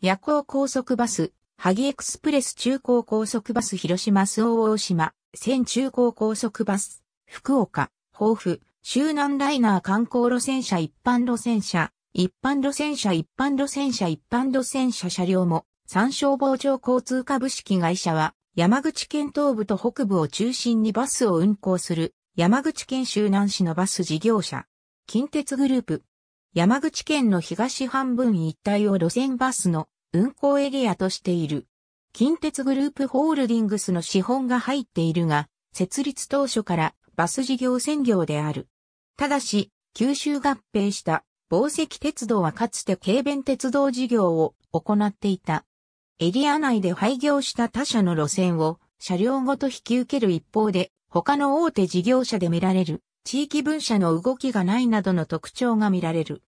夜行高速バス、萩エクスプレス中高高速バス広島周防大島、線中高高速バス、福岡、豊富、周南ライナー観光路線車一般路線車、一般路線車一般路線車一般路線車車両も、参照。傍聴交通株式会社は、山口県東部と北部を中心にバスを運行する、山口県周南市のバス事業者、近鉄グループ、山口県の東半分一帯を路線バスの運行エリアとしている。近鉄グループホールディングスの資本が入っているが、設立当初からバス事業専業である。ただし、九州合併した紡績鉄道はかつて軽便鉄道事業を行っていた。エリア内で廃業した他社の路線を車両ごと引き受ける一方で、他の大手事業者で見られる地域分社の動きがないなどの特徴が見られる。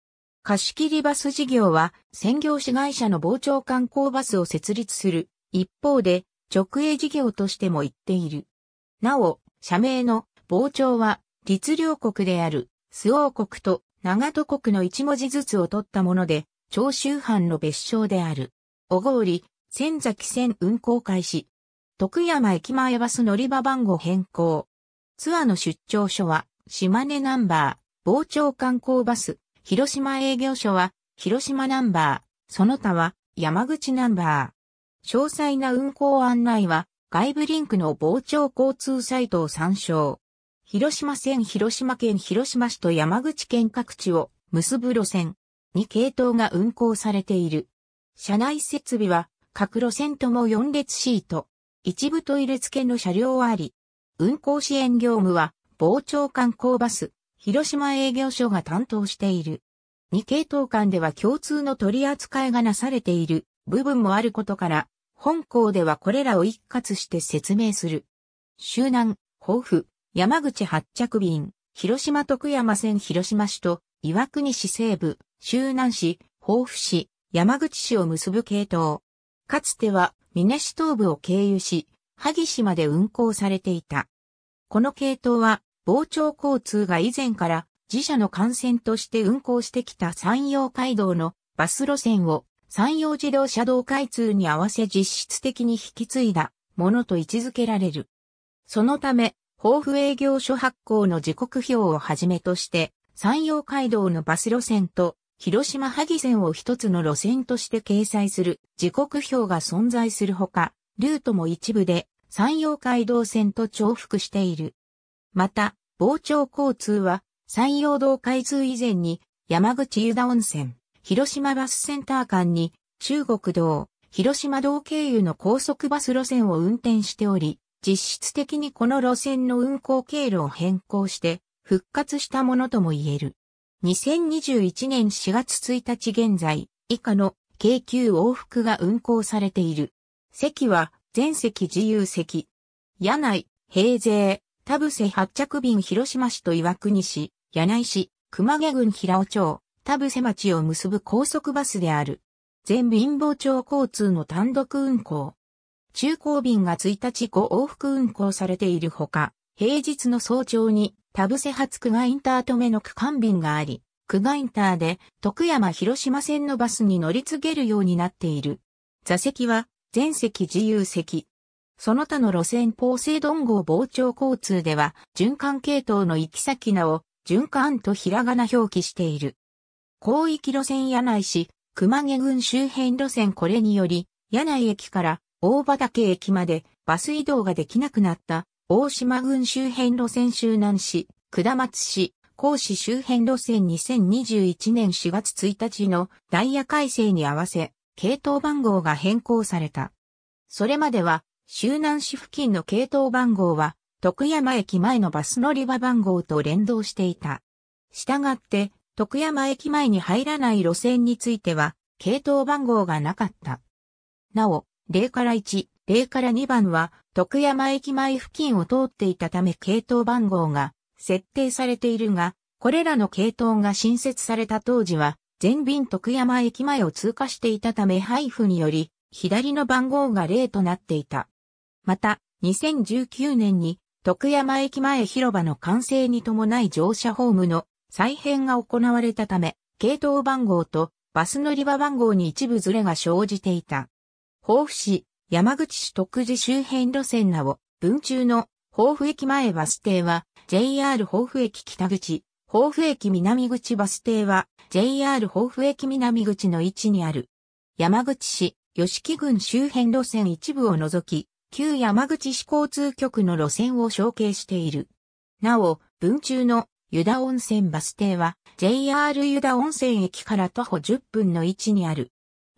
貸切バス事業は専業市会社の傍聴観光バスを設立する一方で直営事業としても言っている。なお、社名の傍聴は律令国である周王国と長戸国の一文字ずつを取ったもので、長州藩の別称である。小郡、仙崎線運行開始。徳山駅前バス乗り場番号変更。ツアーの出張所は、島根ナンバー、傍聴観光バス、広島営業所は、広島ナンバー、その他は、山口ナンバー。詳細な運行案内は、外部リンクの傍聴交通サイトを参照。広島線広島県広島市と山口県各地を結ぶ路線に系統が運行されている。車内設備は各路線とも4列シート、一部トイレ付けの車両あり、運行支援業務は傍聴観光バス、広島営業所が担当している。二系統間では共通の取り扱いがなされている部分もあることから、本校ではこれらを一括して説明する。周南、豊富、山口発着便、広島徳山線広島市と岩国市西部、周南市、豊富市、山口市を結ぶ系統。かつては、峰市東部を経由し、萩市まで運行されていた。この系統は、防潮交通が以前から自社の幹線として運行してきた山陽街道のバス路線を山陽自動車道開通に合わせ実質的に引き継いだものと位置づけられる。そのため、豊富営業所発行の時刻表をはじめとして、山陽街道のバス路線と広島萩線を一つの路線として掲載する時刻表が存在するほか、ルートも一部で山陽街道線と重複している。また、傍聴交通は、山陽道開通以前に、山口湯田温泉、広島バスセンター間に、中国道、広島道経由の高速バス路線を運転しており、実質的にこの路線の運行経路を変更して、復活したものとも言える。2021年4月1日現在、以下の京急往復が運行されている。席は、全席自由席。屋内、平税、田伏発着便広島市と岩国市、柳井市、熊毛郡平尾町、田伏町を結ぶ高速バスである。全貧乏町交通の単独運行。中高便が1日5往復運行されているほか、平日の早朝に田伏発区外インター止めの区間便があり、区外インターで徳山広島線のバスに乗り継げるようになっている。座席は全席自由席。その他の路線ポセイドン号傍聴交通では、循環系統の行き先名を、循環とひらがな表記している。広域路線柳井市、熊毛郡周辺路線これにより、柳井駅から大畑駅までバス移動ができなくなった大島郡周辺路線周南市、下松市、甲市周辺路線2021年4月1日のダイヤ改正に合わせ、系統番号が変更された。それまでは周南市付近の系統番号は、徳山駅前のバス乗り場番号と連動していた。したがって、徳山駅前に入らない路線については、系統番号がなかった。なお、0から1、0から2番は、徳山駅前付近を通っていたため系統番号が設定されているが、これらの系統が新設された当時は、全便徳山駅前を通過していたため配布により、左の番号が0となっていた。また、2019年に徳山駅前広場の完成に伴い乗車ホームの再編が行われたため、系統番号とバス乗り場番号に一部ずれが生じていた。豊府市、山口市徳寺周辺路線なお、分中の豊府駅前バス停は JR 豊府駅北口、豊府駅南口バス停は JR 豊府駅南口の位置にある。山口市、吉木郡周辺路線一部を除き、旧山口市交通局の路線を承継している。なお、文中の湯田温泉バス停は JR 湯田温泉駅から徒歩10分の位置にある。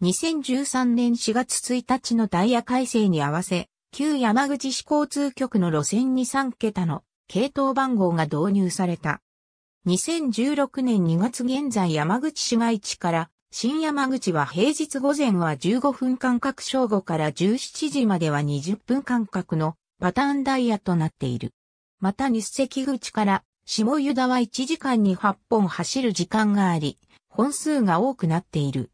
2013年4月1日のダイヤ改正に合わせ、旧山口市交通局の路線に3桁の系統番号が導入された。2016年2月現在山口市街地から新山口は平日午前は15分間隔正午から17時までは20分間隔のパターンダイヤとなっている。また西関口から下湯田は1時間に8本走る時間があり、本数が多くなっている。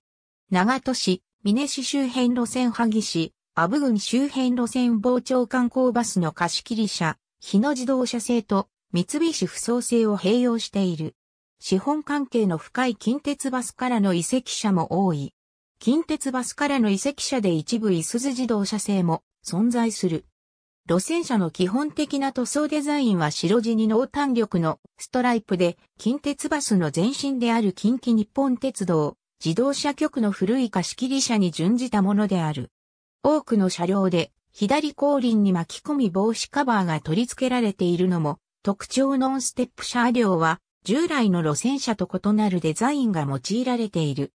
長戸市、祢市周辺路線萩市、阿武郡周辺路線傍聴観光バスの貸切車、日野自動車製と三菱不走製を併用している。資本関係の深い近鉄バスからの移籍者も多い。近鉄バスからの移籍者で一部いすズ自動車製も存在する。路線車の基本的な塗装デザインは白地に濃淡力のストライプで、近鉄バスの前身である近畿日本鉄道、自動車局の古い貸切車に準じたものである。多くの車両で、左後輪に巻き込み防止カバーが取り付けられているのも、特徴ノンステップ車両は、従来の路線車と異なるデザインが用いられている。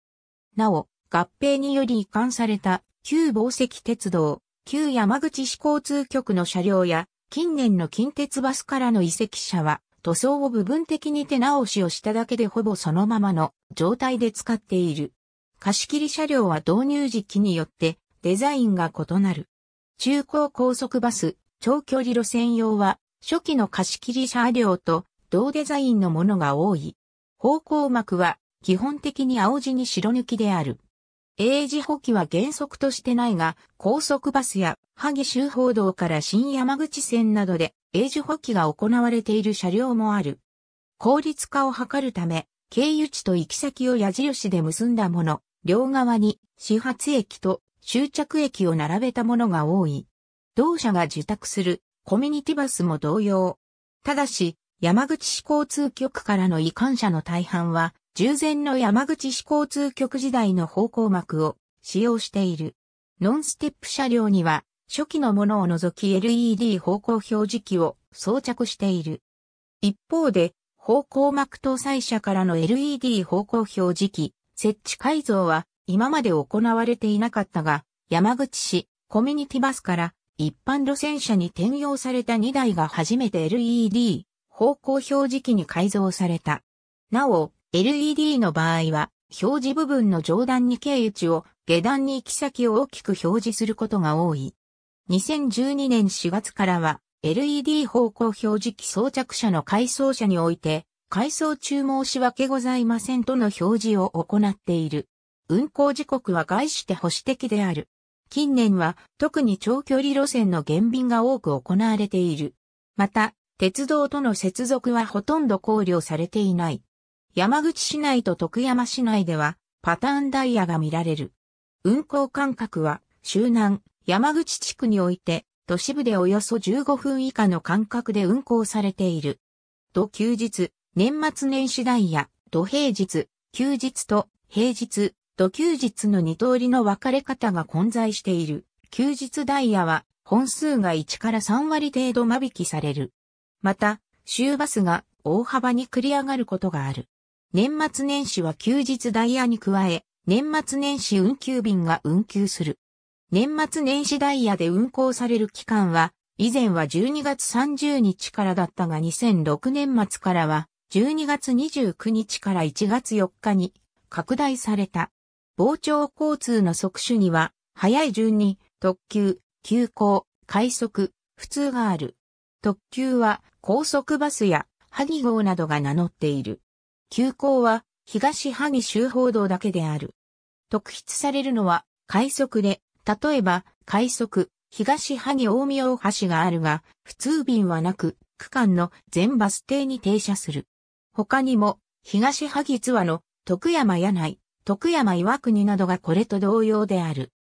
なお、合併により移管された旧紡績鉄道、旧山口市交通局の車両や近年の近鉄バスからの移籍車は塗装を部分的に手直しをしただけでほぼそのままの状態で使っている。貸切車両は導入時期によってデザインが異なる。中高高速バス、長距離路線用は初期の貸切車両と同デザインのものが多い。方向膜は基本的に青地に白抜きである。英字補機は原則としてないが、高速バスや萩周報道から新山口線などで英字補機が行われている車両もある。効率化を図るため、経由地と行き先を矢印で結んだもの、両側に始発駅と終着駅を並べたものが多い。同社が受託するコミュニティバスも同様。ただし、山口市交通局からの移管者の大半は、従前の山口市交通局時代の方向幕を使用している。ノンステップ車両には、初期のものを除き LED 方向表示器を装着している。一方で、方向幕搭載車からの LED 方向表示器設置改造は今まで行われていなかったが、山口市コミュニティバスから一般路線車に転用された2台が初めて LED 方向表示器に改造された。なお、LED の場合は、表示部分の上段に経由値を、下段に行き先を大きく表示することが多い。2012年4月からは、LED 方向表示器装着車の改装車において、改装中申し訳ございませんとの表示を行っている。運行時刻は外して保守的である。近年は特に長距離路線の減便が多く行われている。また、鉄道との接続はほとんど考慮されていない。山口市内と徳山市内ではパターンダイヤが見られる。運行間隔は、周南、山口地区において、都市部でおよそ15分以下の間隔で運行されている。土休日、年末年始ダイヤ、土平日、休日と平日、土休日の2通りの分かれ方が混在している。休日ダイヤは本数が1から3割程度間引きされる。また、週バスが大幅に繰り上がることがある。年末年始は休日ダイヤに加え、年末年始運休便が運休する。年末年始ダイヤで運行される期間は、以前は12月30日からだったが2006年末からは、12月29日から1月4日に拡大された。傍聴交通の即種には、早い順に特急、急行、快速、普通がある。特急は高速バスや萩号などが名乗っている。急行は東萩周報道だけである。特筆されるのは快速で、例えば快速東萩大宮大橋があるが、普通便はなく区間の全バス停に停車する。他にも東萩津和の徳山柳井、徳山岩国などがこれと同様である。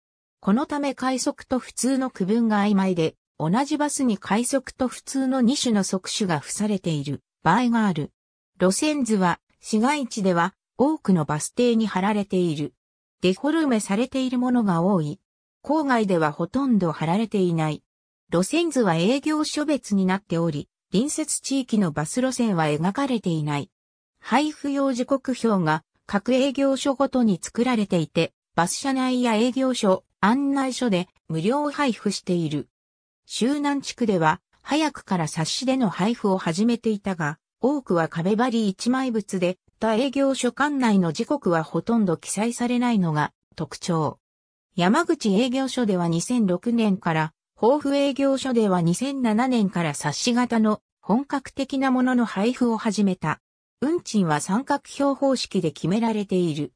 このため快速と普通の区分が曖昧で、同じバスに快速と普通の2種の即種が付されている場合がある。路線図は市街地では多くのバス停に貼られている。デフォルメされているものが多い。郊外ではほとんど貼られていない。路線図は営業所別になっており、隣接地域のバス路線は描かれていない。配布用時刻表が各営業所ごとに作られていて、バス車内や営業所、案内所で無料配布している。周南地区では、早くから冊子での配布を始めていたが、多くは壁張り一枚物で、他営業所管内の時刻はほとんど記載されないのが特徴。山口営業所では2006年から、豊富営業所では2007年から冊子型の本格的なものの配布を始めた。運賃は三角標方式で決められている。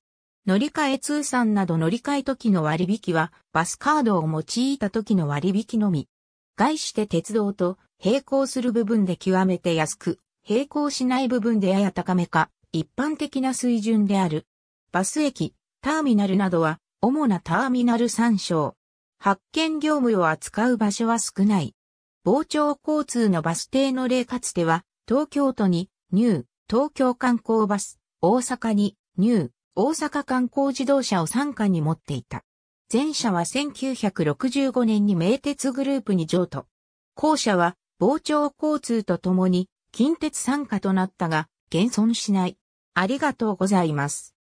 乗り換え通算など乗り換え時の割引はバスカードを用いた時の割引のみ。概して鉄道と並行する部分で極めて安く、並行しない部分でやや高めか、一般的な水準である。バス駅、ターミナルなどは、主なターミナル参照。発見業務を扱う場所は少ない。傍聴交通のバス停の例かつては、東京都に、ニュー、東京観光バス、大阪に、ニュー、大阪観光自動車を傘下に持っていた。前者は1965年に名鉄グループに譲渡。後者は傍聴交通とともに近鉄参加となったが、現存しない。ありがとうございます。